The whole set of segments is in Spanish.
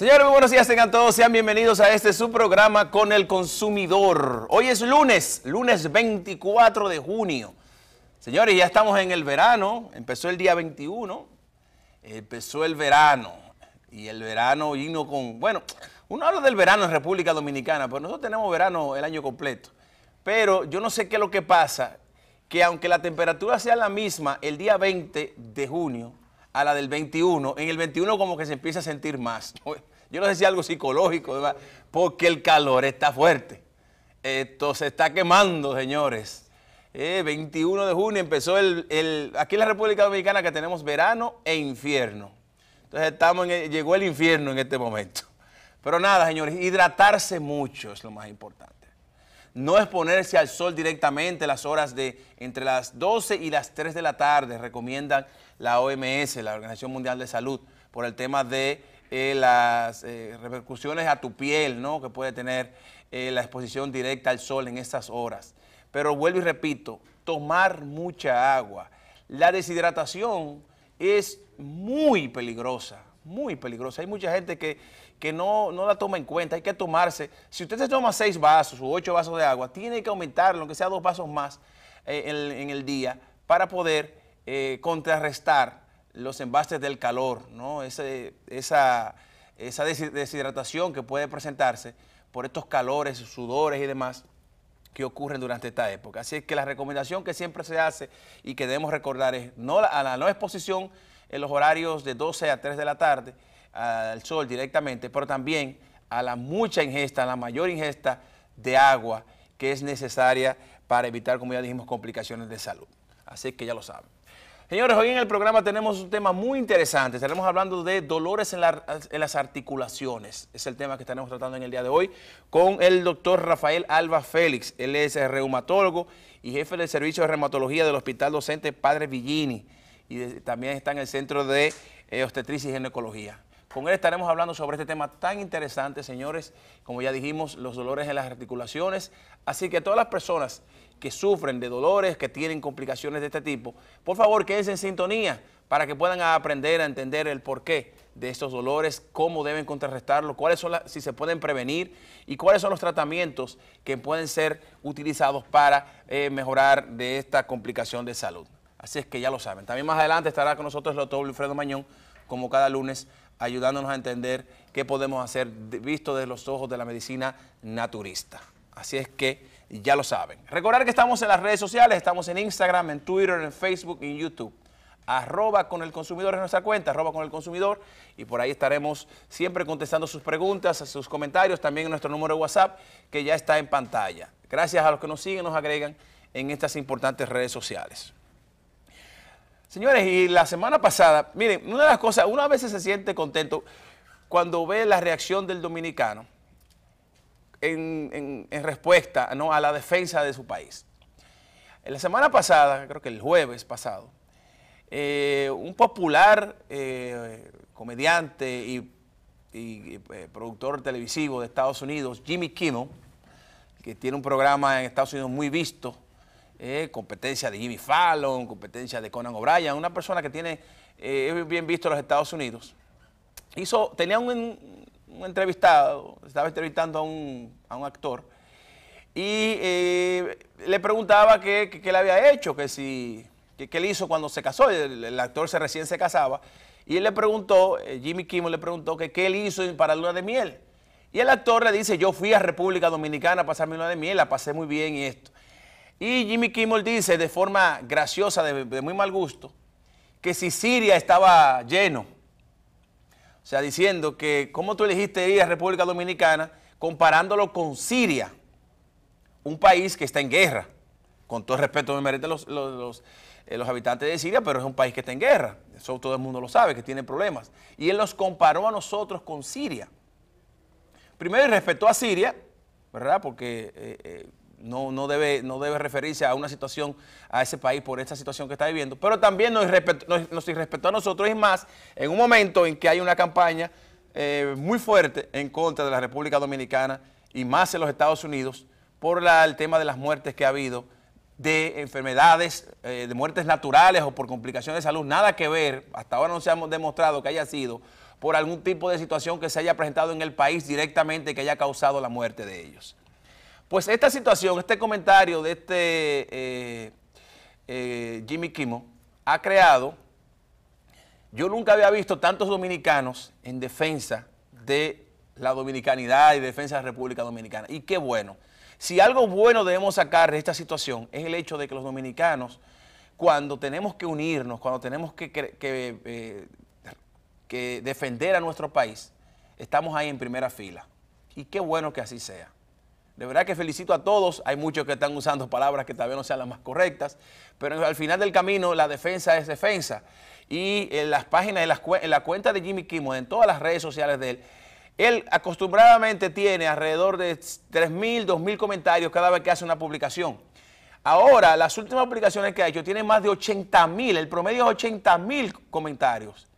Señores, muy buenos días tengan todos. Sean bienvenidos a este su programa con el consumidor. Hoy es lunes, lunes 24 de junio. Señores, ya estamos en el verano. Empezó el día 21. Empezó el verano. Y el verano vino con... Bueno, uno habla del verano en República Dominicana, pero nosotros tenemos verano el año completo. Pero yo no sé qué es lo que pasa, que aunque la temperatura sea la misma el día 20 de junio, a la del 21. En el 21 como que se empieza a sentir más. Yo no sé si algo psicológico, porque el calor está fuerte. Esto se está quemando, señores. 21 eh, de junio empezó el, el, Aquí en la República Dominicana que tenemos verano e infierno. Entonces estamos llegó el infierno en este momento. Pero nada, señores, hidratarse mucho es lo más importante no exponerse al sol directamente las horas de entre las 12 y las 3 de la tarde, recomiendan la OMS, la Organización Mundial de Salud, por el tema de eh, las eh, repercusiones a tu piel ¿no? que puede tener eh, la exposición directa al sol en estas horas. Pero vuelvo y repito, tomar mucha agua. La deshidratación es muy peligrosa, muy peligrosa. Hay mucha gente que que no, la toma en cuenta, hay que tomarse, si usted se toma seis vasos o ocho vasos de agua, tiene que aumentar, aunque sea dos vasos más eh, en, el día, para poder eh, contrarrestar los envases del calor, ¿no? esa, esa deshidratación que puede presentarse por estos calores, sudores y demás que ocurren durante esta época. Así es que la recomendación que siempre se hace y que debemos recordar es no, a la no exposición en los horarios de 12 a 3 de la tarde, al sol directamente, pero también a la mucha ingesta, a la mayor ingesta de agua que es necesaria para evitar, como ya dijimos, complicaciones de salud. Así que ya lo saben. Señores, hoy en el programa tenemos un tema muy interesante. Estaremos hablando de dolores en, las articulaciones. Es el tema que estaremos tratando en el día de hoy con el doctor Rafael Alba Félix. Él es reumatólogo y jefe del servicio de reumatología del Hospital Docente Padre Villini. Y también está en el Centro de eh, y Ginecología. Con él estaremos hablando sobre este tema tan interesante, señores, como ya dijimos, los dolores en las articulaciones. Así que todas las personas que sufren de dolores, que tienen complicaciones de este tipo, por favor, quédense en sintonía para que puedan aprender a entender el porqué de estos dolores, cómo deben contrarrestarlos, cuáles son las, si se pueden prevenir y cuáles son los tratamientos que pueden ser utilizados para eh, mejorar de esta complicación de salud. Así es que ya lo saben. También más adelante estará con nosotros el doctor Wilfredo Mañón, como cada lunes, ayudándonos a entender qué podemos hacer visto desde los ojos de la medicina naturista. Así es que ya lo saben. Recordar que estamos en las redes sociales, estamos en Instagram, en Twitter, en Facebook en YouTube. Arroba con el consumidor es nuestra cuenta, arroba con el consumidor y por ahí estaremos siempre contestando sus preguntas, sus comentarios, también en nuestro número de WhatsApp que ya está en pantalla. Gracias a los que nos siguen, nos agregan en estas importantes redes sociales. Señores, y la semana pasada, miren, una de las cosas, una vez se siente contento cuando ve la reacción del dominicano en, respuesta ¿no? a la defensa de su país. En la semana pasada, creo que el jueves pasado, eh, un popular eh, comediante y, eh, productor televisivo de Estados Unidos, Jimmy Kimmel, que tiene un programa en Estados Unidos muy visto, eh, competencia de Jimmy Fallon, competencia de Conan O'Brien, una persona que tiene eh, bien visto los Estados Unidos. Hizo, tenía un, entrevistado, estaba entrevistando a un, actor y eh, le preguntaba qué, le había hecho, que si, qué, hizo cuando se casó, el, actor se recién se casaba y él le preguntó, Jimmy Kimmel le preguntó que qué él hizo para luna de miel. Y el actor le dice, yo fui a República Dominicana a pasar mi luna de miel, la pasé muy bien y esto. Y Jimmy Kimmel dice de forma graciosa, de, muy mal gusto, que si Siria estaba lleno, o sea, diciendo que cómo tú elegiste ir a República Dominicana comparándolo con Siria, un país que está en guerra. Con todo respeto me merecen los, eh, los, habitantes de Siria, pero es un país que está en guerra. Eso todo el mundo lo sabe, que tiene problemas. Y él los comparó a nosotros con Siria. Primero, respetó a Siria, ¿verdad? Porque eh, eh, no, debe, no debe referirse a una situación, a ese país por esta situación que está viviendo, pero también nos, irrespetó, nos, a nosotros y más en un momento en que hay una campaña eh, muy fuerte en contra de la República Dominicana y más en los Estados Unidos por el tema de las muertes que ha habido de enfermedades, eh, de muertes naturales o por complicaciones de salud, nada que ver, hasta ahora no se ha demostrado que haya sido por algún tipo de situación que se haya presentado en el país directamente que haya causado la muerte de ellos. Pues esta situación, este comentario de este eh, eh, Jimmy Kimo ha creado, yo nunca había visto tantos dominicanos en defensa de la dominicanidad y defensa de la República Dominicana. Y qué bueno. Si algo bueno debemos sacar de esta situación es el hecho de que los dominicanos, cuando tenemos que unirnos, cuando tenemos que eh, defender a nuestro país, estamos ahí en primera fila. Y qué bueno que así sea. De verdad que felicito a todos. Hay muchos que están usando palabras que todavía no sean las más correctas, pero al final del camino la defensa es defensa. Y en las páginas, en, en la cuenta de Jimmy Kimmel, en todas las redes sociales de él, él acostumbradamente tiene alrededor de 3.000, 2.000 comentarios cada vez que hace una publicación. Ahora, las últimas publicaciones que ha hecho tienen más de 80.000, el promedio es 80.000 comentarios.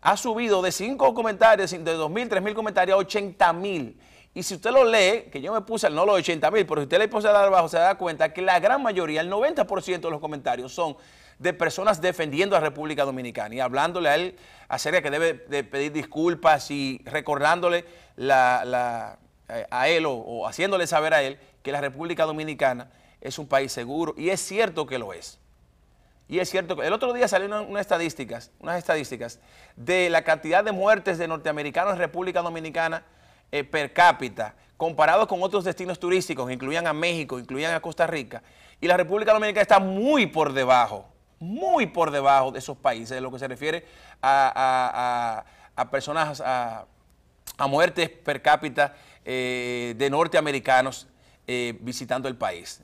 Ha subido de 5 comentarios, de 2.000, 3.000 comentarios a 80.000. Y si usted lo lee, que yo me puse al no los 80 mil, pero si usted le puse al abajo, se da cuenta que la gran mayoría, el 90% de los comentarios son de personas defendiendo a República Dominicana y hablándole a él a seria que debe de pedir disculpas y recordándole eh, a él o, haciéndole saber a él que la República Dominicana es un país seguro y es cierto que lo es. Y es cierto, que el otro día salieron unas estadísticas, unas estadísticas de la cantidad de muertes de norteamericanos en República Dominicana eh, per cápita comparado con otros destinos turísticos que incluían a México, incluían a Costa Rica, y la República Dominicana está muy por debajo, muy por debajo de esos países, de lo que se refiere a, personas, a, muertes per cápita eh, de norteamericanos eh, visitando el país.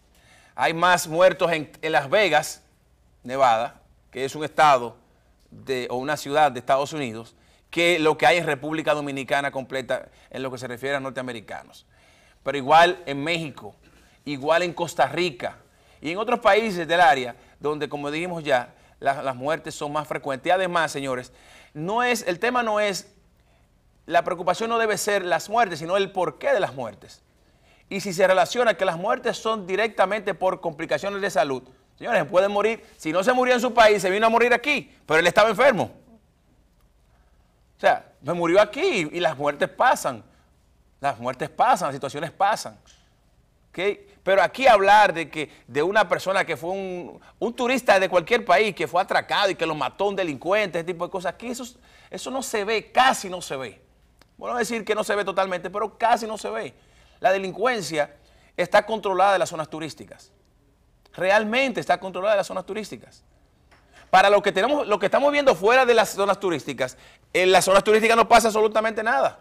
Hay más muertos en, Las Vegas, Nevada, que es un estado o una ciudad de Estados Unidos, que lo que hay en República Dominicana completa en lo que se refiere a norteamericanos. Pero igual en México, igual en Costa Rica y en otros países del área donde, como dijimos ya, las muertes son más frecuentes. Y además, señores, no es, el tema no es, la preocupación no debe ser las muertes, sino el porqué de las muertes. Y si se relaciona que las muertes son directamente por complicaciones de salud, señores, pueden morir, si no se murió en su país, se vino a morir aquí, pero él estaba enfermo. O sea, me murió aquí y, las muertes pasan. Las muertes pasan, las situaciones pasan. Pero aquí hablar de que de una persona que fue un, turista de cualquier país que fue atracado y que lo mató un delincuente, ese tipo de cosas, aquí eso, eso no se ve, casi no se ve. Bueno, decir que no se ve totalmente, pero casi no se ve. La delincuencia está controlada de las zonas turísticas. Realmente está controlada de las zonas turísticas para lo que tenemos, lo que estamos viendo fuera de las zonas turísticas, en las zonas turísticas no pasa absolutamente nada.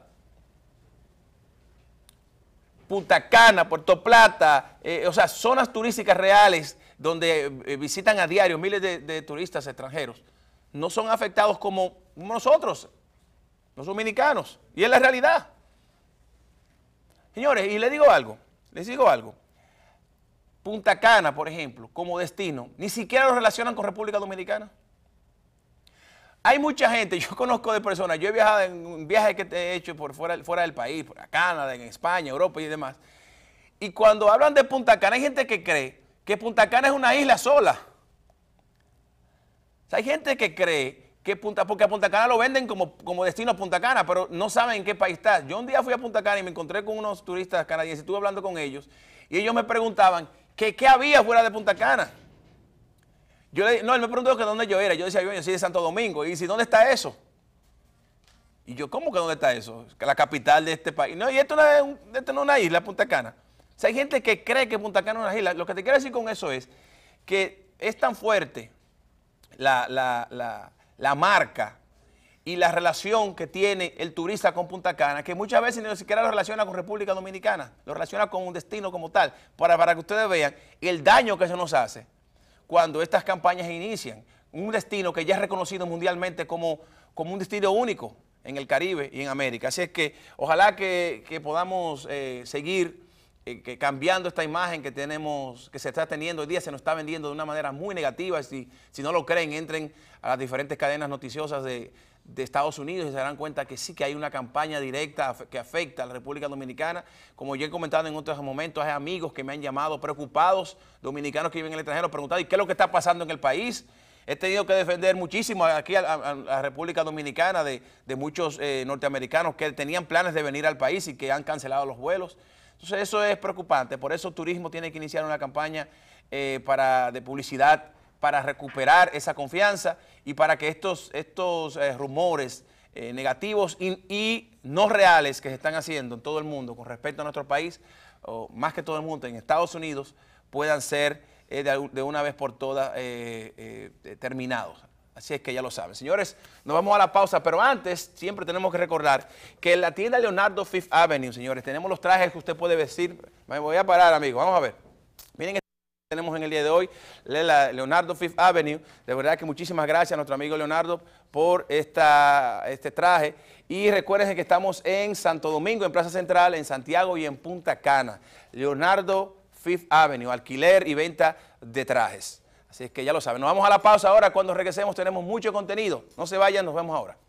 Punta Cana, Puerto Plata, eh, o sea, zonas turísticas reales donde eh, visitan a diario miles de, de, turistas extranjeros, no son afectados como nosotros, los dominicanos, y es la realidad. Señores, y les digo algo, les digo algo, Punta Cana, por ejemplo, como destino, ni siquiera lo relacionan con República Dominicana. Hay mucha gente, yo conozco de personas, yo he viajado en viajes que he hecho por fuera, del país, a Canadá, en España, Europa y demás. Y cuando hablan de Punta Cana, hay gente que cree que Punta Cana es una isla sola. hay gente que cree que Punta, porque a Punta Cana lo venden como, como destino a Punta Cana, pero no saben en qué país está. Yo un día fui a Punta Cana y me encontré con unos turistas canadienses, estuve hablando con ellos, y ellos me preguntaban, que qué había fuera de Punta Cana. Yo le, no, él me preguntó que dónde yo era. Yo decía, yo, soy de Santo Domingo. Y dice, ¿dónde está eso? Y yo, ¿cómo que dónde está eso? Que la capital de este país. No, y esto no es, una isla, Punta Cana. O sea, hay gente que cree que Punta Cana es una isla. Lo que te quiero decir con eso es que es tan fuerte la marca y la relación que tiene el turista con Punta Cana, que muchas veces ni siquiera lo relaciona con República Dominicana, lo relaciona con un destino como tal, para, para que ustedes vean el daño que eso nos hace cuando estas campañas inician. Un destino que ya es reconocido mundialmente como, como un destino único en el Caribe y en América. Así es que ojalá que, podamos eh, seguir eh, cambiando esta imagen que tenemos, que se está teniendo hoy día, se nos está vendiendo de una manera muy negativa. Si, si no lo creen, entren a las diferentes cadenas noticiosas de, de Estados Unidos y se darán cuenta que sí que hay una campaña directa que afecta a la República Dominicana. Como ya he comentado en otros momentos, hay amigos que me han llamado preocupados, dominicanos que viven en el extranjero, preguntando, ¿y qué es lo que está pasando en el país? He tenido que defender muchísimo aquí a, la República Dominicana de, muchos eh, norteamericanos que tenían planes de venir al país y que han cancelado los vuelos. Entonces eso es preocupante, por eso turismo tiene que iniciar una campaña eh, de publicidad para recuperar esa confianza y para que estos, estos eh, rumores eh, negativos y, no reales que se están haciendo en todo el mundo con respecto a nuestro país, o más que todo el mundo en Estados Unidos, puedan ser eh, de, de, una vez por todas terminados. Así es que ya lo saben. Señores, nos vamos a la pausa, pero antes siempre tenemos que recordar que en la tienda Leonardo Fifth Avenue, señores, tenemos los trajes que usted puede vestir. Me voy a parar, amigo, vamos a ver tenemos en el día de hoy, Leonardo Fifth Avenue. De verdad que muchísimas gracias a nuestro amigo Leonardo por esta, este traje. Y recuerden que estamos en Santo Domingo, en Plaza Central, en Santiago y en Punta Cana. Leonardo Fifth Avenue, alquiler y venta de trajes. Así es que ya lo saben. Nos vamos a la pausa ahora. Cuando regresemos tenemos mucho contenido. No se vayan, nos vemos ahora.